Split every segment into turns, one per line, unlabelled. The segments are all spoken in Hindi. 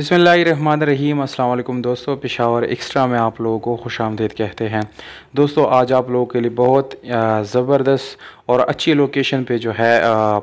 बसमीम अल्लाम दोस्तों पेशावर एक्स्ट्रा में आप लोगों को खुश आमदेद कहते हैं दोस्तों आज आप लोगों के लिए बहुत ज़बरदस्त और अच्छी लोकेशन पे जो है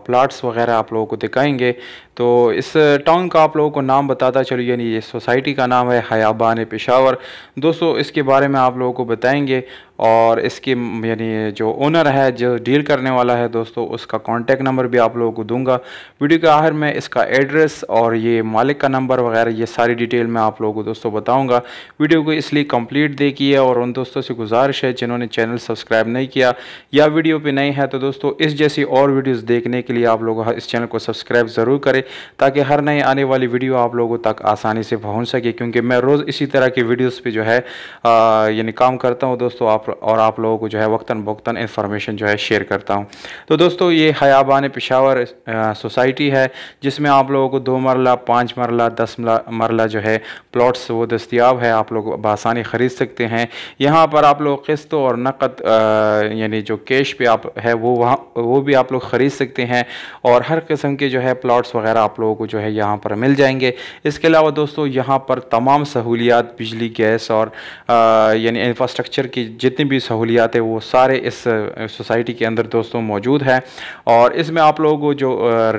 प्लाट्स वगैरह आप लोगों को दिखाएंगे तो इस टाउन का आप लोगों को नाम बताता चलो यानी ये सोसाइटी का नाम है हयाबान पेशावर दोस्तों इसके बारे में आप लोगों को बताएंगे और इसके यानी जो ओनर है जो डील करने वाला है दोस्तों उसका कांटेक्ट नंबर भी आप लोगों को दूंगा वीडियो के आखिर में इसका एड्रेस और ये मालिक का नंबर वगैरह ये सारी डिटेल मैं आप लोगों को दोस्तों बताऊँगा वीडियो को इसलिए कम्प्लीट देखिए और उन दोस्तों से गुजारिश है जिन्होंने चैनल सब्सक्राइब नहीं किया या वीडियो पर नहीं है तो तो दोस्तों इस जैसी और वीडियोस देखने के लिए आप लोग हाँ, इस चैनल को सब्सक्राइब ज़रूर करें ताकि हर नए आने वाली वीडियो आप लोगों तक आसानी से पहुंच सके क्योंकि मैं रोज़ इसी तरह की वीडियोस पे जो है यानी काम करता हूं दोस्तों आप और आप लोगों को जो है वक्ता भुगतन इन्फॉर्मेशन जो है शेयर करता हूँ तो दोस्तों ये हयाबान पेशावर सोसाइटी है जिसमें आप लोगों को दो मरला पाँच मरला दस मरला जो है प्लाट्स वो दस्तियाब है आप लोग बसानी ख़रीद सकते हैं यहाँ पर आप लोग किस्त और नकद यानी जो कैश पे आप है वो वो वहाँ वो भी आप लोग ख़रीद सकते हैं और हर किस्म के जो है प्लाट्स वगैरह आप लोगों को जो है यहाँ पर मिल जाएंगे इसके अलावा दोस्तों यहाँ पर तमाम सहूलियात बिजली गैस और यानी इंफ्रास्ट्रक्चर की जितनी भी सहूलियात है वो सारे इस सोसाइटी के अंदर दोस्तों मौजूद है और इसमें आप लोगों को जो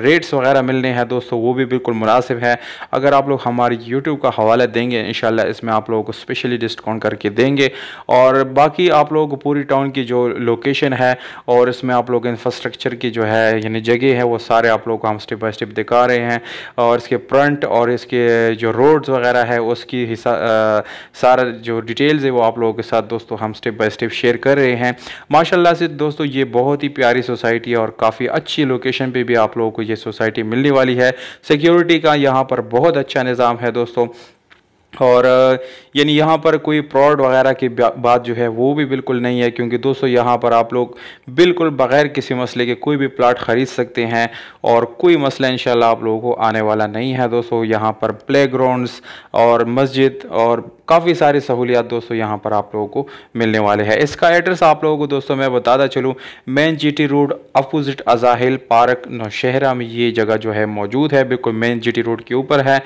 रेट्स वगैरह मिलने हैं दोस्तों वो भी बिल्कुल मुनासिब है अगर आप लोग हमारे यूट्यूब का हवाला देंगे इन इसमें आप लोगों को स्पेशली डिस्काउंट करके देंगे और बाकी आप लोगों को पूरी टाउन की जो लोकेशन है और इसमें इसमें आप लोग इंफ्रास्ट्रक्चर की जो है यानी जगह है वो सारे आप लोग को हम स्टेप बाय स्टेप दिखा रहे हैं और इसके फ्रंट और इसके जो रोड्स वगैरह है उसकी आ, सारा जो डिटेल्स है वो आप लोगों के साथ दोस्तों हम स्टेप बाय स्टेप शेयर कर रहे हैं माशाल्लाह से दोस्तों ये बहुत ही प्यारी सोसाइटी है और काफ़ी अच्छी लोकेशन पर भी आप लोगों को ये सोसाइटी मिलने वाली है सिक्योरिटी का यहाँ पर बहुत अच्छा निज़ाम है दोस्तों और यानी यहाँ पर कोई फ्रॉड वगैरह की बात जो है वो भी बिल्कुल नहीं है क्योंकि दोस्तों यहाँ पर आप लोग बिल्कुल बग़ैर किसी मसले के कोई भी प्लाट ख़रीद सकते हैं और कोई मसला इन आप लोगों को आने वाला नहीं है दोस्तों यहाँ पर प्ले ग्राउंडस और मस्जिद और काफ़ी सारी सहूलियात दोस्तों यहाँ पर आप लोगों को मिलने वाले हैं इसका एड्रेस आप लोगों को दोस्तों मैं बताता चलूँ मेन टी रोड अपोजिट अजाहिल पार्क नौशहरा में ये जगह जो है मौजूद है बिल्कुल मेन टी रोड के ऊपर है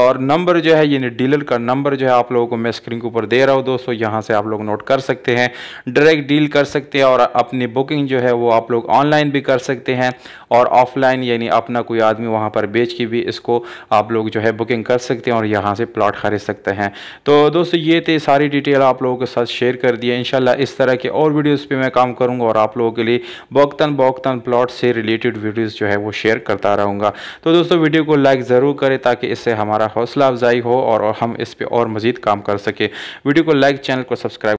और नंबर जो है यानी डीलर डील का नंबर जो है आप लोगों को मैं स्क्रीन के ऊपर दे रहा हूँ दोस्तों यहाँ से आप लोग नोट कर सकते हैं डायरेक्ट डील कर सकते हैं और अपनी बुकिंग जो है वो आप लोग ऑनलाइन भी कर सकते हैं और ऑफलाइन यानी अपना कोई आदमी वहाँ पर बेच के भी इसको आप लोग जो है बुकिंग कर सकते हैं और यहाँ से प्लॉट खरीद सकते हैं तो दोस्तों ये थे सारी डिटेल आप लोगों के साथ शेयर कर दिए इन इस तरह के और वीडियोज़ पर मैं काम करूँगा और आप लोगों के लिए बोक्तन बोक्तन प्लाट से रिलेटेड वीडियोज़ जो है वो शेयर करता रहूँगा तो दोस्तों वीडियो को लाइक ज़रूर करें ताकि इससे हमारा हौसला अफजाई हो और हम इस पर और मज़ीद काम कर सके वीडियो को लाइक चैनल को सब्सक्राइब